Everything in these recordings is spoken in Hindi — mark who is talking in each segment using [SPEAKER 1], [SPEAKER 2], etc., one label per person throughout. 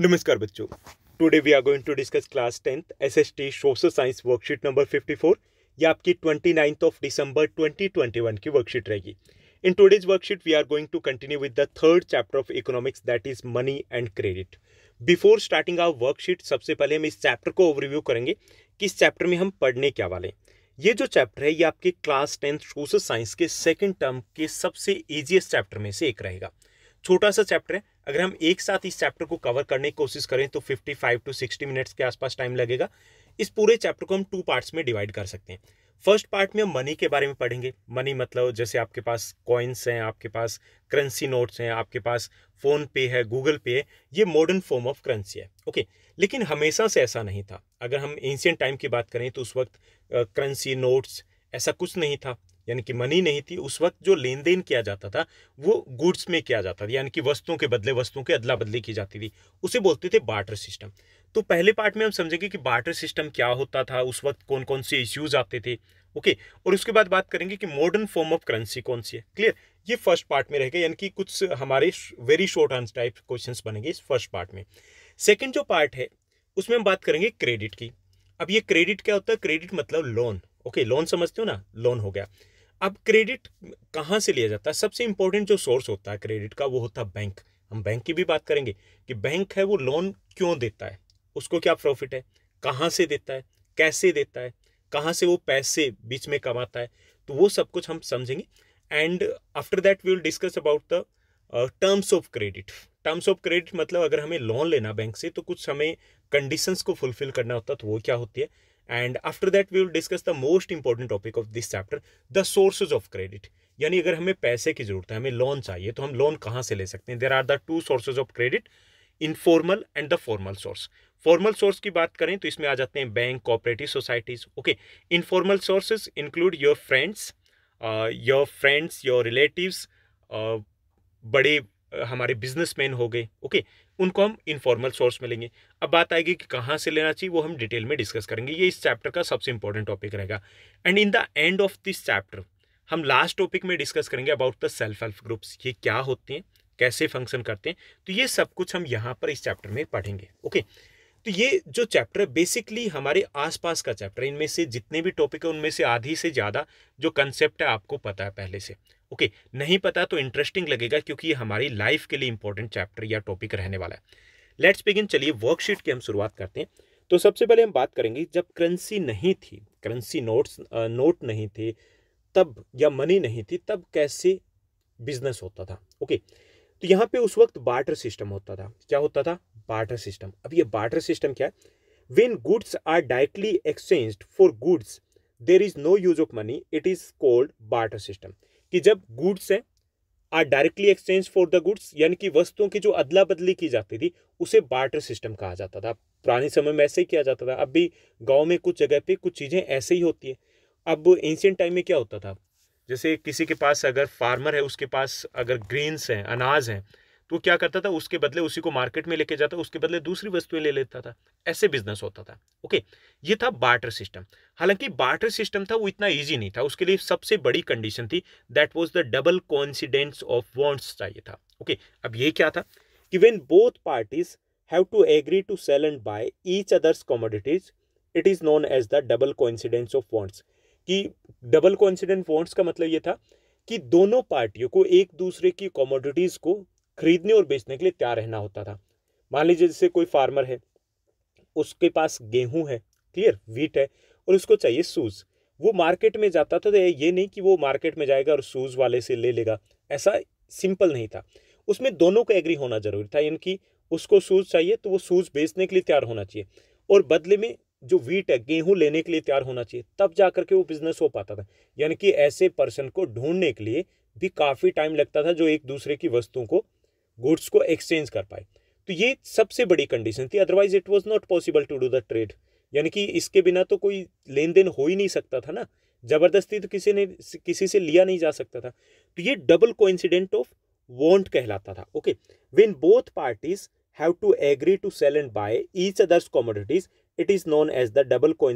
[SPEAKER 1] नमस्कार बच्चों today we are going to discuss class tenth S S T social science worksheet number fifty four ये आपकी twenty ninth of December twenty twenty one की वर्कशीट रहेगी in today's worksheet we are going to continue with the third chapter of economics that is money and credit before starting our worksheet सबसे पहले हम इस चैप्टर को ओवरव्यू करेंगे कि इस चैप्टर में हम पढ़ने क्या वाले हैं ये जो चैप्टर है ये आपके क्लास टेंथ सोशल साइंस के सेकेंड टर्म के सबसे ईजिएस्ट चैप्टर में से एक रहेगा छोटा सा चैप्टर है अगर हम एक साथ इस चैप्टर को कवर करने की कोशिश करें तो 55 टू 60 मिनट्स के आसपास टाइम लगेगा इस पूरे चैप्टर को हम टू पार्ट्स में डिवाइड कर सकते हैं फर्स्ट पार्ट में हम मनी के बारे में पढ़ेंगे मनी मतलब जैसे आपके पास कॉइन्स हैं आपके पास करेंसी नोट्स हैं आपके पास फ़ोन पे है गूगल पे है ये मॉडर्न फॉर्म ऑफ करेंसी है ओके लेकिन हमेशा से ऐसा नहीं था अगर हम एंशियंट टाइम की बात करें तो उस वक्त करेंसी नोट्स ऐसा कुछ नहीं था यानी कि मनी नहीं थी उस वक्त जो लेन देन किया जाता था वो गुड्स में किया जाता था यानी कि वस्तुओं के बदले वस्तुओं के अदला बदली की जाती थी उसे बोलते थे बार्टर सिस्टम तो पहले पार्ट में हम समझेंगे कि बार्टर सिस्टम क्या होता था उस वक्त कौन कौन से इश्यूज आते थे ओके और उसके बाद बात करेंगे कि मॉडर्न फॉर्म ऑफ करेंसी कौन सी है क्लियर ये फर्स्ट पार्ट में रहेगा यानी कि कुछ हमारे very short answer type question बनेंगे इस फर्स्ट पार्ट में सेकेंड जो पार्ट है उसमें हम बात करेंगे क्रेडिट की अब ये क्रेडिट क्या होता है क्रेडिट मतलब लोन ओके लोन समझते हो ना लोन हो गया अब क्रेडिट कहाँ से लिया जाता है सबसे इंपॉर्टेंट जो सोर्स होता है क्रेडिट का वो होता है बैंक हम बैंक की भी बात करेंगे कि बैंक है वो लोन क्यों देता है उसको क्या प्रॉफिट है कहाँ से देता है कैसे देता है कहाँ से वो पैसे बीच में कमाता है तो वो सब कुछ हम समझेंगे and after that we will discuss about the terms of credit terms of credit मतलब अगर हमें लोन लेना बैंक से तो कुछ हमें कंडीशंस को फुलफिल करना होता है तो वो क्या होती है and after that we will discuss the most important topic of this chapter the sources of credit यानी अगर हमें पैसे की जरूरत है हमें लोन चाहिए तो हम लोन कहाँ से ले सकते हैं there are the two sources of credit informal and the formal source formal source की बात करें तो इसमें आ जाते हैं bank cooperative societies okay informal sources include your friends your friends your relatives बड़े uh, हमारे बिजनेसमैन हो गए ओके उनको हम इनफॉर्मल सोर्स मिलेंगे अब बात आएगी कि कहाँ से लेना चाहिए वो हम डिटेल में डिस्कस करेंगे ये इस चैप्टर का सबसे इंपॉर्टेंट टॉपिक रहेगा and in the end of this chapter हम लास्ट टॉपिक में डिस्कस करेंगे about the self help groups ये क्या होते हैं कैसे फंक्शन करते हैं तो ये सब कुछ हम यहाँ पर इस चैप्टर में पढ़ेंगे ओके okay? तो ये जो चैप्टर बेसिकली हमारे आसपास का चैप्टर इनमें से जितने भी टॉपिक है उनमें से आधी से ज़्यादा जो कंसेप्ट है आपको पता है पहले से ओके नहीं पता तो इंटरेस्टिंग लगेगा क्योंकि ये हमारी लाइफ के लिए इंपॉर्टेंट चैप्टर या टॉपिक रहने वाला है लेट्स बिगिन चलिए वर्कशीट की हम शुरुआत करते हैं तो सबसे पहले हम बात करेंगे जब करेंसी नहीं थी करेंसी नोट्स नोट नहीं थे तब या मनी नहीं थी तब कैसे बिजनेस होता था ओके तो यहाँ पे उस वक्त बार्टर सिस्टम होता था क्या होता था बार्टर सिस्टम अब ये बार्टर सिस्टम क्या है when goods are directly exchange for goods there is no use of money it is called barter system कि जब गुड्स हैं are directly exchange for the goods यानी कि वस्तुओं की जो अदला बदली की जाती थी उसे बार्टर सिस्टम कहा जाता था पुराने समय में ऐसे ही किया जाता था अब भी गाँव में कुछ जगह पर कुछ चीज़ें ऐसे ही होती है अब एंशियंट टाइम में क्या होता था जैसे किसी के पास अगर फार्मर है उसके पास अगर ग्रेन्स हैं अनाज हैं तो क्या करता था उसके बदले उसी को मार्केट में लेके जाता उसके बदले दूसरी वस्तुएं ले लेता था ऐसे बिजनेस होता था ओके ये था बार्टर सिस्टम हालांकि बार्टर सिस्टम था वो इतना ईजी नहीं था उसके लिए सबसे बड़ी कंडीशन थी that was the double coincidence of wants चाहिए था ओके अब ये क्या था कि when both parties have to agree to sell and buy each others commodities it is known as the double coincidence of wants कि डबल कॉन्सिडेंट वॉन्ट्स का मतलब ये था कि दोनों पार्टियों को एक दूसरे की कॉमोडिटीज़ को खरीदने और बेचने के लिए तैयार रहना होता था मान लीजिए जैसे कोई फार्मर है उसके पास गेहूं है क्लियर वीट है और उसको चाहिए शूज़ वो मार्केट में जाता था तो ये नहीं कि वो मार्केट में जाएगा और शूज़ वाले से ले लेगा ऐसा सिंपल नहीं था उसमें दोनों को एग्री होना जरूरी था यानी कि उसको शूज़ चाहिए तो वो शूज़ बेचने के लिए तैयार होना चाहिए और बदले में जो वीट है गेहूँ लेने के लिए तैयार होना चाहिए तब जा करके वो बिजनेस हो पाता था यानी कि ऐसे पर्सन को ढूंढने के लिए भी काफ़ी टाइम लगता था जो एक दूसरे की वस्तुओं को गुड्स को एक्सचेंज कर पाए तो ये सबसे बड़ी कंडीशन थी otherwise it was not possible to do the trade यानी कि इसके बिना तो कोई लेन देन हो ही नहीं सकता था ना जबरदस्ती तो किसी ने किसी से लिया नहीं जा सकता था तो ये डबल कोइंसिडेंट ऑफ वॉन्ट कहलाता था okay when both parties have to agree to sell and buy each others commodities it is known as the double को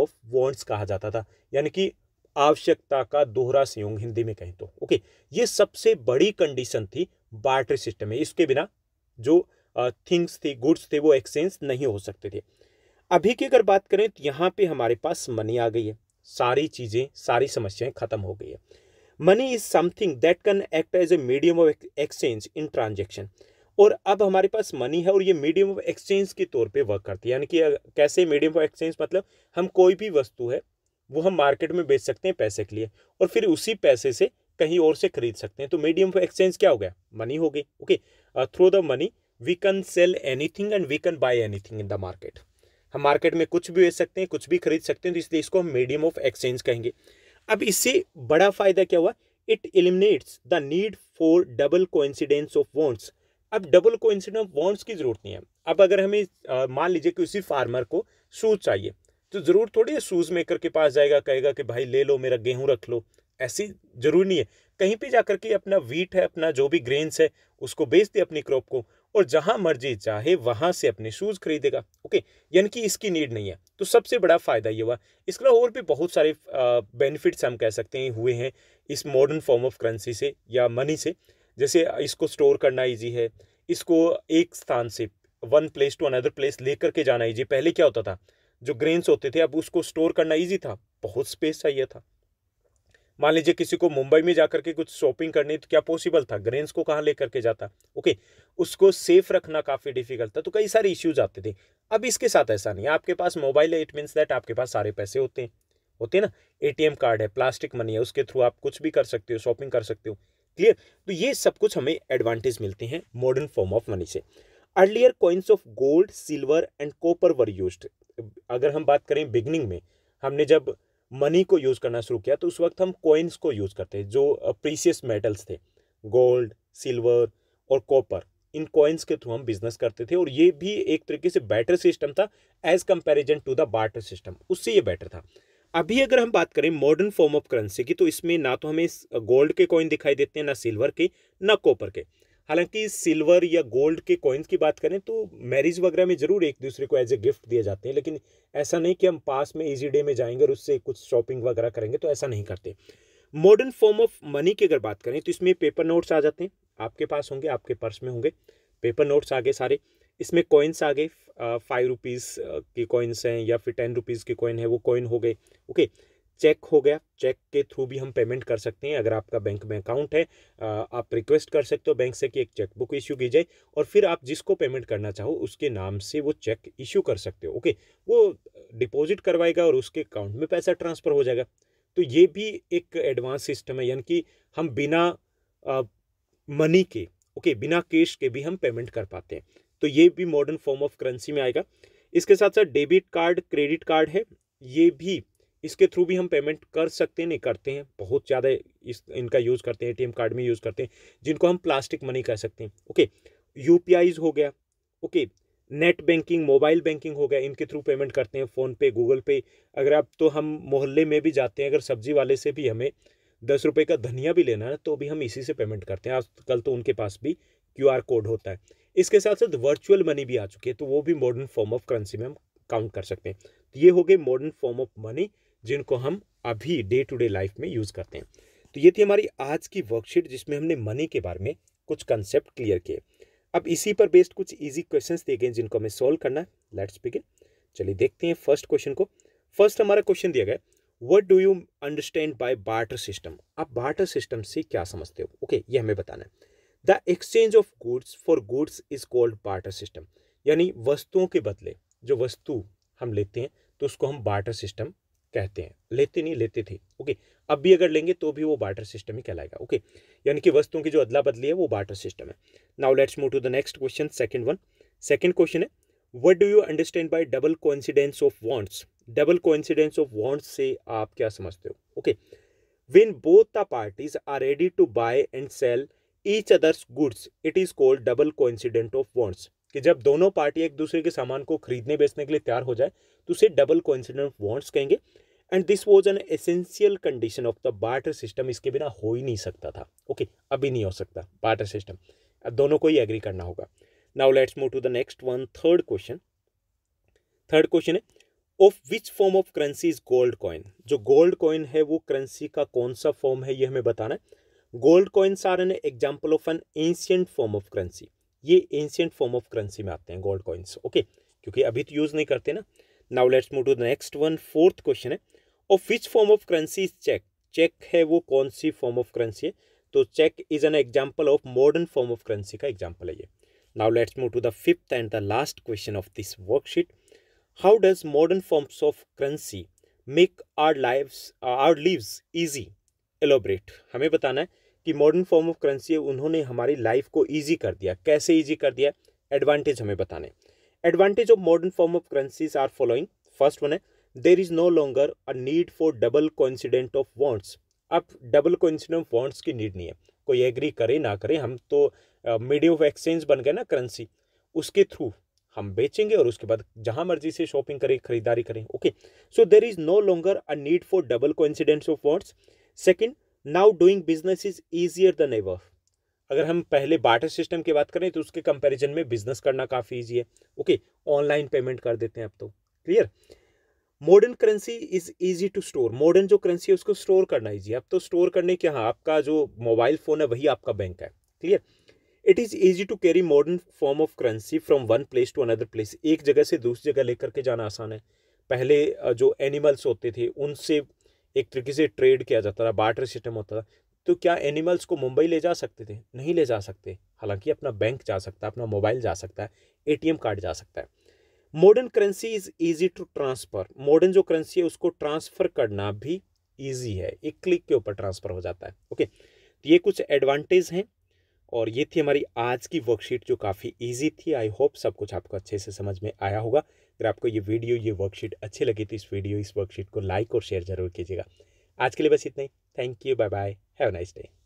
[SPEAKER 1] ऑफ वॉन्ट्स कहा जाता था यानी कि आवश्यकता का दोहरा संयोग हिंदी में कहें तो ओके ये सबसे बड़ी कंडीशन थी बार्टर सिस्टम है इसके बिना जो थिंग्स थे गुड्स थे वो एक्सचेंज नहीं हो सकते थे अभी की अगर बात करें तो यहाँ पे हमारे पास मनी आ गई है सारी चीज़ें सारी समस्याएं खत्म हो गई है money is something that can act as a medium of exchange in transaction और अब हमारे पास मनी है और ये मीडियम ऑफ एक्सचेंज के तौर पे वर्क करती है यानी कि कैसे मीडियम ऑफ एक्सचेंज मतलब हम कोई भी वस्तु है वो हम मार्केट में बेच सकते हैं पैसे के लिए और फिर उसी पैसे से कहीं और से खरीद सकते हैं तो मीडियम ऑफ एक्सचेंज क्या हो गया मनी हो गई okay through the money we can sell anything and we can buy anything in the market हम मार्केट में कुछ भी बेच सकते हैं कुछ भी खरीद सकते हैं तो इसलिए इसको हम मीडियम ऑफ एक्सचेंज कहेंगे अब इससे बड़ा फायदा क्या हुआ it eliminates the need for double coincidence of wants अब डबल कोइंसिडेंट ऑफ वॉन्ट्स की जरूरत नहीं है अब अगर हमें uh, मान लीजिए कि उसी फार्मर को शूज़ चाहिए तो ज़रूर थोड़ी शूज़ मेकर के पास जाएगा कहेगा कि भाई ले लो मेरा गेहूँ रख लो ऐसी जरूरी नहीं है कहीं पे जाकर के अपना वीट है अपना जो भी ग्रेन्स है उसको बेच दे अपनी क्रॉप को और जहाँ मर्जी चाहे वहाँ से अपने शूज़ खरीदेगा ओके यानी कि इसकी नीड नहीं है तो सबसे बड़ा फ़ायदा ये हुआ इसके अलावा और भी बहुत सारे बेनिफिट्स हम कह सकते हैं हुए हैं इस मॉडर्न फॉर्म ऑफ करेंसी से या मनी से जैसे इसको स्टोर करना ईजी है इसको एक स्थान से one place to another place लेकर के जाना ईजी पहले क्या होता था जो ग्रेन्स होते थे अब उसको स्टोर करना ईजी था बहुत स्पेस चाहिए था मान लीजिए किसी को मुंबई में जाकर के कुछ शॉपिंग करनी तो क्या पॉसिबल था ग्रेन्स को कहाँ लेकर के जाता ओके उसको सेफ रखना काफ़ी डिफिकल्ट था तो कई सारे इश्यूज आते थे अब इसके साथ ऐसा नहीं है आपके पास मोबाइल है इट मीन्स दैट आपके पास सारे पैसे होते हैं होते हैं ना एटीएम कार्ड है प्लास्टिक मनी है उसके थ्रू आप कुछ भी कर सकते हो शॉपिंग कर सकते हो क्लियर तो ये सब कुछ हमें एडवांटेज मिलते हैं मॉडर्न फॉर्म ऑफ मनी से earlier coins of gold silver and copper were use अगर हम बात करें बिगनिंग में हमने जब मनी को यूज़ करना शुरू किया तो उस वक्त हम कोइंस को यूज़ करते हैं जो प्रीसियस मेटल्स थे गोल्ड सिल्वर और कॉपर इन कॉइन्स के थ्रू हम बिजनेस करते थे और ये भी एक तरीके से बेटर सिस्टम था as comparison to the barter system उससे ये बेटर था अभी अगर हम बात करें मॉडर्न फॉर्म ऑफ करेंसी की तो इसमें ना तो हमें गोल्ड के कॉइन दिखाई देते हैं ना सिल्वर के ना कॉपर के हालांकि सिल्वर या गोल्ड के कॉइन्स की बात करें तो मैरिज वगैरह में ज़रूर एक दूसरे को एज ए गिफ्ट दिए जाते हैं लेकिन ऐसा नहीं कि हम पास में ईजी डे में जाएंगे और उससे कुछ शॉपिंग वगैरह करेंगे तो ऐसा नहीं करते मॉडर्न फॉर्म ऑफ मनी की अगर बात करें तो इसमें पेपर नोट्स आ जाते हैं आपके पास होंगे आपके पर्स में होंगे पेपर नोट्स आ गए सारे इसमें कॉइन्स आ गए फाइव रुपीज़ के कॉइन्स हैं या फिर टेन रुपीज़ के कॉइन है वो कॉइन हो गए ओके okay. चेक हो गया चेक के थ्रू भी हम पेमेंट कर सकते हैं अगर आपका बैंक में अकाउंट है आप रिक्वेस्ट कर सकते हो बैंक से कि एक चेकबुक इश्यू की जाए और फिर आप जिसको पेमेंट करना चाहो उसके नाम से वो चेक इश्यू कर सकते हो ओके वो डिपॉजिट करवाएगा और उसके अकाउंट में पैसा ट्रांसफ़र हो जाएगा तो ये भी एक एडवांस सिस्टम है यानी कि हम बिना मनी के ओके बिना कैश के भी हम पेमेंट कर पाते हैं तो ये भी मॉडर्न फॉर्म ऑफ करेंसी में आएगा इसके साथ साथ डेबिट कार्ड क्रेडिट कार्ड है ये भी इसके थ्रू भी हम पेमेंट कर सकते हैं नहीं करते हैं बहुत ज़्यादा इस इनका यूज़ करते हैं ए कार्ड में यूज़ करते हैं जिनको हम प्लास्टिक मनी कह सकते हैं ओके यू हो गया okay net banking mobile banking हो गया इनके थ्रू पेमेंट करते हैं फ़ोनपे गूगल पे अगर आप तो हम मोहल्ले में भी जाते हैं अगर सब्जी वाले से भी हमें दस रुपये का धनिया भी लेना है तो भी हम इसी से पेमेंट करते हैं आजकल तो उनके पास भी क्यू कोड होता है इसके साथ साथ वर्चुअल मनी भी आ चुकी है तो वो भी मॉडर्न फॉर्म ऑफ करेंसी में हम काउंट कर सकते हैं तो ये हो गए मॉडर्न फॉर्म ऑफ मनी जिनको हम अभी डे टू डे लाइफ में यूज़ करते हैं तो ये थी हमारी आज की वर्कशीट जिसमें हमने मनी के बारे में कुछ कंसेप्ट क्लियर किए अब इसी पर बेस्ड कुछ इजी क्वेश्चंस दिए गए जिनको हमें सॉल्व करना है लेट्स बिगिन चलिए देखते हैं फर्स्ट क्वेश्चन को फर्स्ट हमारा क्वेश्चन दिया गया what do you understand by barter system आप बार्टर सिस्टम से क्या समझते हो ओके okay, ये हमें बताना है the exchange of goods for goods is called barter system यानी वस्तुओं के बदले जो वस्तु हम लेते हैं तो उसको हम बार्टर सिस्टम कहते हैं लेते नहीं लेते थे ओके अब भी अगर लेंगे तो भी वो बार्टर सिस्टम ही कहलाएगा ओके यानी कि वस्तुओं की जो अदला बदली है वो बार्टर सिस्टम है now let's move to the next question second one second question है what do you understand by double coincidence of wants double coincidence of wants से आप क्या समझते हो okay when both the parties are ready to buy and sell each others goods it is called double coincident of wants कि जब दोनों पार्टी एक दूसरे के सामान को खरीदने बेचने के लिए तैयार हो जाए तो उसे डबल कोइंसिडेंट वॉन्ट्स कहेंगे and this was an essential condition of the barter system इसके बिना हो ही नहीं सकता था ओके okay, अभी नहीं हो सकता बार्टर सिस्टम अब दोनों को ही एग्री करना होगा now let's move to the next one third question third question है of which form of currency is gold coin जो गोल्ड कॉइन है वो करेंसी का कौन सा फॉर्म है ये हमें बताना है gold coins are an example of an ancient form of currency ये एंशियंट फॉर्म ऑफ करेंसी में आते हैं गोल्ड कॉइन्स ओके क्योंकि अभी तो यूज़ नहीं करते ना now let's move to the next one fourth question है of which form of currency is cheque cheque है वो कौन सी फॉर्म ऑफ करेंसी है तो cheque is an example of modern form of currency का एग्जाम्पल है ये now let's move to the fifth and the last question of this worksheet how does modern forms of currency make our lives our lives easy elaborate हमें बताना है कि मॉडर्न फॉर्म ऑफ करेंसी है उन्होंने हमारी लाइफ को ईजी कर दिया कैसे ईजी कर दिया एडवांटेज हमें बताने advantage of modern form of currencies are following first one है there is no longer a need for double coincident of wants अब डबल ऑफ वॉन्ट्स की नीड नहीं है कोई एग्री करे ना करे हम तो मीडियम ऑफ एक्सचेंज बन गए ना करेंसी उसके थ्रू हम बेचेंगे और उसके बाद जहां मर्जी से शॉपिंग करें खरीदारी करें okay so there is no longer a need for double coincidences of wants second now doing business is easier than ever अगर हम पहले बाटर सिस्टम की बात करें तो उसके कंपैरिजन में बिजनेस करना काफ़ी ईजी है ओके ऑनलाइन पेमेंट कर देते हैं अब तो clear modern currency is easy to store modern जो करेंसी है उसको स्टोर करना ईजी है अब तो स्टोर करने के हाँ आपका जो मोबाइल फ़ोन है वही आपका बैंक है clear it is easy to carry modern form of currency from one place to another place एक जगह से दूसरी जगह लेकर के जाना आसान है पहले जो एनिमल्स होते थे उनसे एक तरीके से ट्रेड किया जाता था बाटर सिस्टम होता था तो क्या एनिमल्स को मुंबई ले जा सकते थे नहीं ले जा सकते हालांकि अपना बैंक जा सकता है अपना मोबाइल जा सकता है ए कार्ड जा सकता है modern currency is easy to transfer modern जो करेंसी है उसको ट्रांसफ़र करना भी ईजी है एक क्लिक के ऊपर ट्रांसफ़र हो जाता है ओके तो ये कुछ एडवांटेज हैं और ये थी हमारी आज की वर्कशीट जो काफ़ी ईजी थी आई होप सब कुछ आपको अच्छे से समझ में आया होगा अगर आपको ये वीडियो ये वर्कशीट अच्छी लगी तो इस वीडियो इस वर्कशीट को लाइक और शेयर जरूर कीजिएगा आज के लिए बस इतना ही thank you bye bye have nice day